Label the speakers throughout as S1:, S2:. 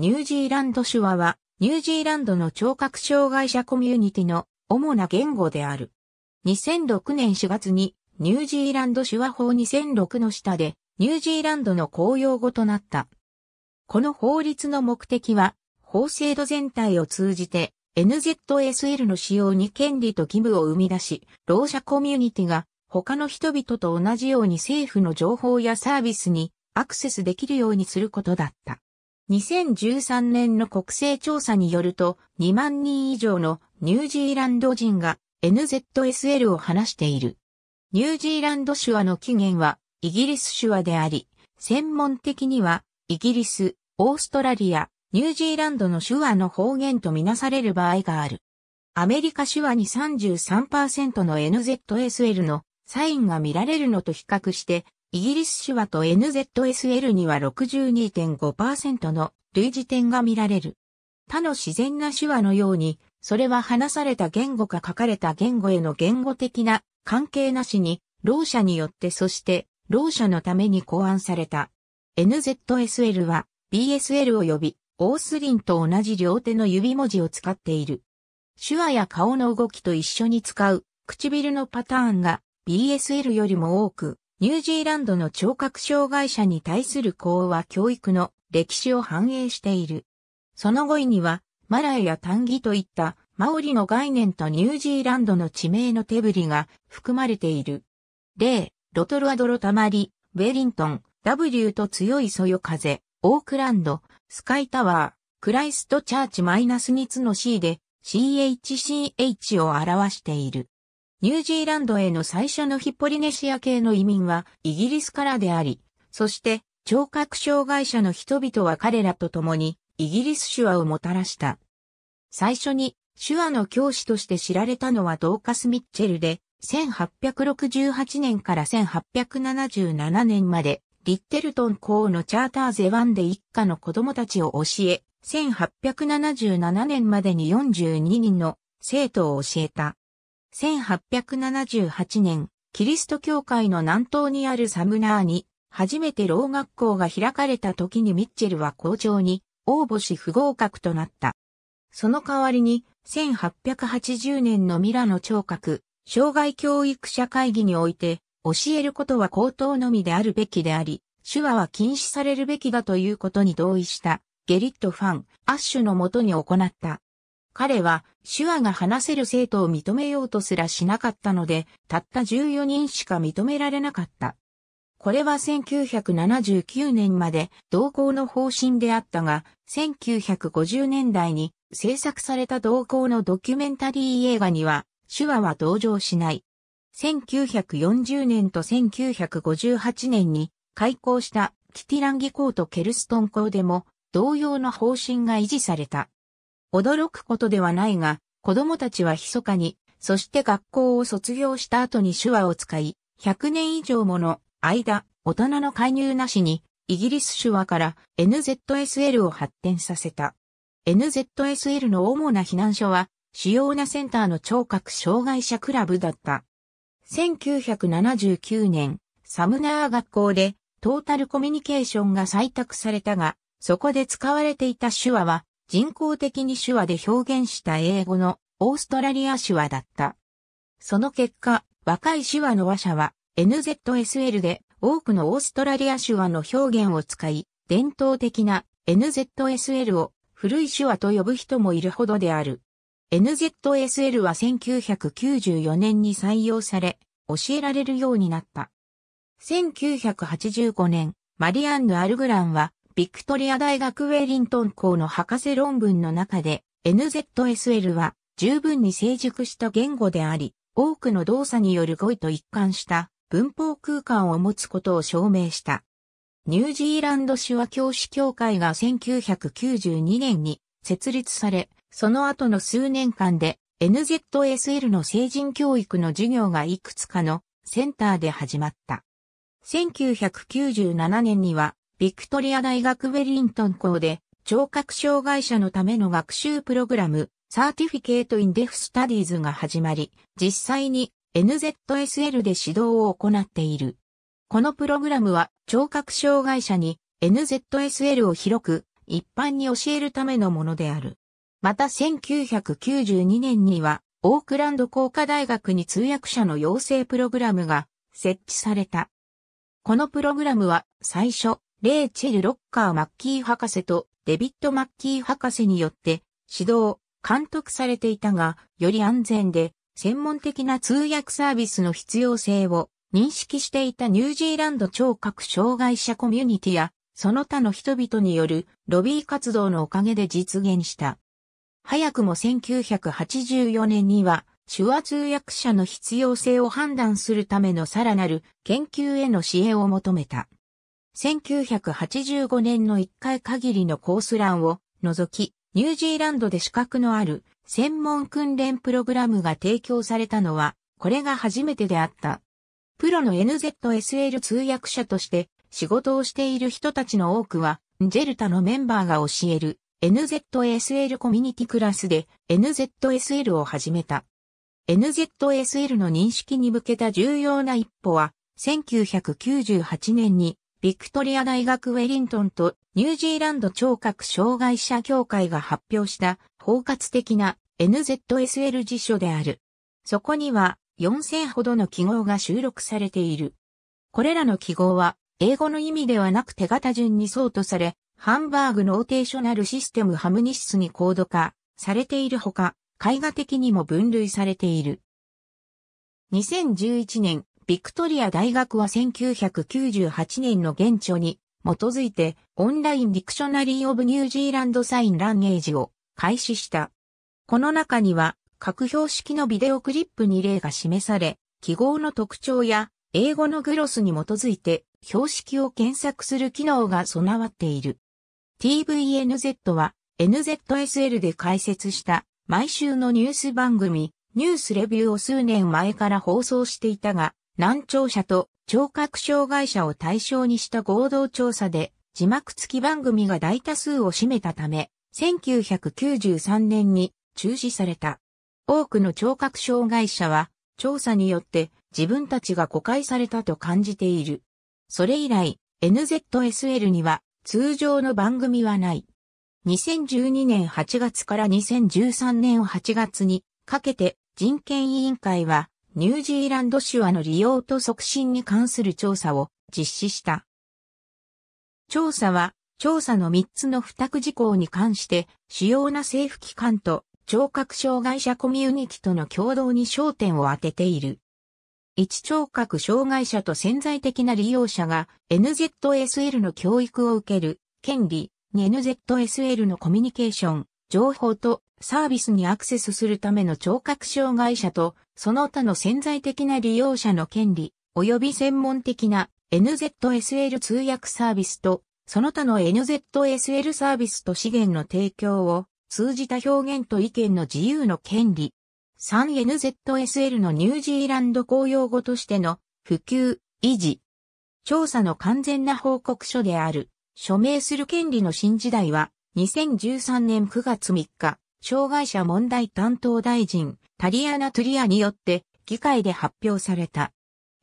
S1: ニュージーランド手話は、ニュージーランドの聴覚障害者コミュニティの主な言語である。2006年4月に、ニュージーランド手話法2006の下で、ニュージーランドの公用語となった。この法律の目的は、法制度全体を通じて、NZSL の使用に権利と義務を生み出し、労者コミュニティが他の人々と同じように政府の情報やサービスにアクセスできるようにすることだった。2013年の国勢調査によると、2万人以上のニュージーランド人が NZSL を話している。ニュージーランド手話の起源はイギリス手話であり、専門的にはイギリス、オーストラリア、ニュージーランドの手話の方言とみなされる場合がある。アメリカ手話に33%の NZSL のサインが見られるのと比較してイギリス手話と NZSL には62.5%の類似点が見られる。他の自然な手話のように、それは話された言語か書かれた言語への言語的な関係なしに、ろう者によってそして、ろう者のために考案された。NZSL は BSL 及びオースリンと同じ両手の指文字を使っている。手話や顔の動きと一緒に使う唇のパターンが BSL よりも多く、ニュージーランドの聴覚障害者に対する講和教育の歴史を反映している。その後位には、マラエやタンギといったマオリの概念とニュージーランドの地名の手振りが含まれている。例、ロトルアドロタマリ、ウェリントン、W と強いそよ風、オークランド、スカイタワー、クライストチャーチマイナス2つの C で CHCH を表している。ニュージーランドへの最初のヒポリネシア系の移民はイギリスからであり、そして聴覚障害者の人々は彼らと共にイギリス手話をもたらした。最初に手話の教師として知られたのはドーカス・ミッチェルで、1868年から1877年までリッテルトン校のチャーターゼワンで一家の子供たちを教え、1877年までに42人の生徒を教えた。1878年、キリスト教会の南東にあるサムナーに、初めて老学校が開かれた時にミッチェルは校長に応募し不合格となった。その代わりに、1880年のミラノ聴覚、障害教育者会議において、教えることは口頭のみであるべきであり、手話は禁止されるべきだということに同意した、ゲリットファン、アッシュのもとに行った彼は手話が話せる生徒を認めようとすらしなかったので、たった14人しか認められなかった。これは1979年まで同校の方針であったが、1950年代に制作された同校のドキュメンタリー映画には、手話は同情しない。1940年と1958年に開校したキティランギ校とケルストン校でも同様の方針が維持された。驚くことではないが、子供たちは密かに、そして学校を卒業した後に手話を使い、100年以上もの間、大人の介入なしに、イギリス手話から NZSL を発展させた。NZSL の主な避難所は、主要なセンターの聴覚障害者クラブだった。1979年、サムナー学校でトータルコミュニケーションが採択されたが、そこで使われていた手話は人工的に手話で表現した英語のオーストラリア手話だった。その結果、若い手話の話者は NZSL で多くのオーストラリア手話の表現を使い、伝統的な NZSL を古い手話と呼ぶ人もいるほどである。NZSL は1994年に採用され、教えられるようになった。1985年、マリアンヌ・アルグランはビクトリア大学ウェリントン校の博士論文の中で、NZSL は十分に成熟した言語であり、多くの動作による語彙と一貫した文法空間を持つことを証明した。ニュージーランド手話教師協会が1992年に設立され、その後の数年間で NZSL の成人教育の授業がいくつかのセンターで始まった。1997年にはビクトリア大学ウェリントン校で、聴覚障害者のための学習プログラム、サーティフィケート・イン・デフ・スタディーズが始まり、実際に NZSL で指導を行っている。このプログラムは、聴覚障害者に NZSL を広く一般に教えるためのものである。また1992年には、オークランド工科大学に通訳者の養成プログラムが設置された。このプログラムは最初、レイチェル・ロッカー・マッキー博士とデビッド・マッキー博士によって指導、監督されていたが、より安全で専門的な通訳サービスの必要性を認識していたニュージーランド聴覚障害者コミュニティや、その他の人々によるロビー活動のおかげで実現した。早くも1984年には、手話通訳者の必要性を判断するためのさらなる研究への支援を求めた。1985年の1回限りのコースランを除き、ニュージーランドで資格のある専門訓練プログラムが提供されたのは、これが初めてであった。プロの NZSL 通訳者として仕事をしている人たちの多くは、ジェルタのメンバーが教える NZSL コミュニティクラスで NZSL を始めた。NZSL の認識に向けた重要な一歩は、1998年にビクトリア大学ウェリントンとニュージーランド聴覚障害者協会が発表した包括的な NZSL 辞書である。そこには4000ほどの記号が収録されている。これらの記号は英語の意味ではなく手形順にソートされ、ハンバーグノーテーショナルシステムハムニシスにコード化されているほか、絵画的にも分類されている。2011年ビクトリア大学は1998年の現著に基づいてオンラインディクショナリー・オブ・ニュージーランド・サイン・ランゲージを開始した。この中には各標識のビデオクリップに例が示され、記号の特徴や英語のグロスに基づいて標識を検索する機能が備わっている。TVNZ は NZSL で開設した毎週のニュース番組ニュースレビューを数年前から放送していたが、難聴者と聴覚障害者を対象にした合同調査で字幕付き番組が大多数を占めたため、1993年に中止された。多くの聴覚障害者は調査によって自分たちが誤解されたと感じている。それ以来、NZSL には通常の番組はない。2012年8月から2013年8月にかけて人権委員会はニュージーランド手話の利用と促進に関する調査を実施した。調査は、調査の3つの付託事項に関して、主要な政府機関と聴覚障害者コミュニティとの共同に焦点を当てている。一聴覚障害者と潜在的な利用者が NZSL の教育を受ける権利に NZSL のコミュニケーション、情報とサービスにアクセスするための聴覚障害者と、その他の潜在的な利用者の権利、及び専門的な NZSL 通訳サービスと、その他の NZSL サービスと資源の提供を通じた表現と意見の自由の権利。3NZSL のニュージーランド公用語としての普及、維持。調査の完全な報告書である、署名する権利の新時代は、2013年9月3日、障害者問題担当大臣、タリアナ・トゥリアによって議会で発表された。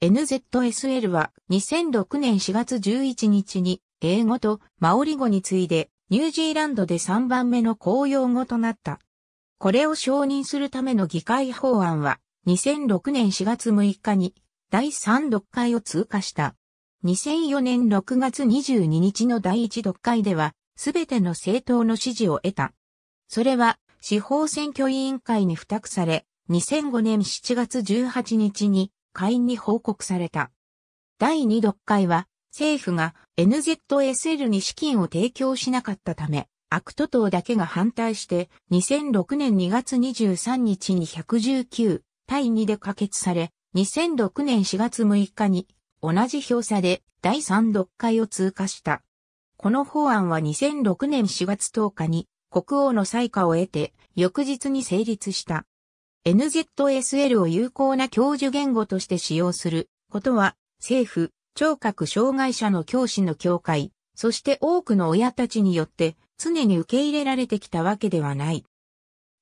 S1: NZSL は2006年4月11日に英語とマオリ語に次いでニュージーランドで3番目の公用語となった。これを承認するための議会法案は2006年4月6日に第3読会を通過した。2004年6月22日の第1読会ではすべての政党の支持を得た。それは司法選挙委員会に付託され、2005年7月18日に会員に報告された。第2読会は、政府が NZSL に資金を提供しなかったため、アクト党だけが反対して2006年2月23日に119対2で可決され、2006年4月6日に同じ票差で第3読会を通過した。この法案は2006年4月10日に国王の裁下を得て、翌日に成立した。NZSL を有効な教授言語として使用することは、政府、聴覚障害者の教師の協会、そして多くの親たちによって常に受け入れられてきたわけではない。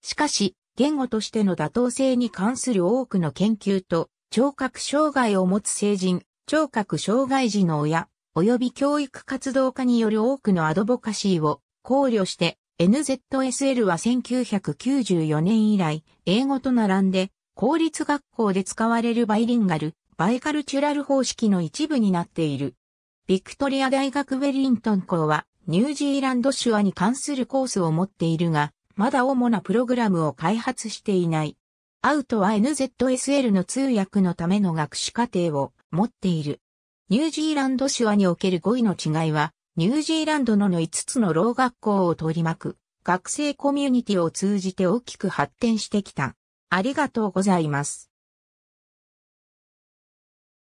S1: しかし、言語としての妥当性に関する多くの研究と、聴覚障害を持つ成人、聴覚障害児の親、及び教育活動家による多くのアドボカシーを考慮して、NZSL は1994年以来、英語と並んで、公立学校で使われるバイリンガル、バイカルチュラル方式の一部になっている。ビクトリア大学ウェリントン校は、ニュージーランド手話に関するコースを持っているが、まだ主なプログラムを開発していない。アウトは NZSL の通訳のための学士課程を持っている。ニュージーランド手話における語彙の違いは、ニュージーランドのの5つの老学校を取り巻く学生コミュニティを通じて大きく発展してきた。ありがとうございます。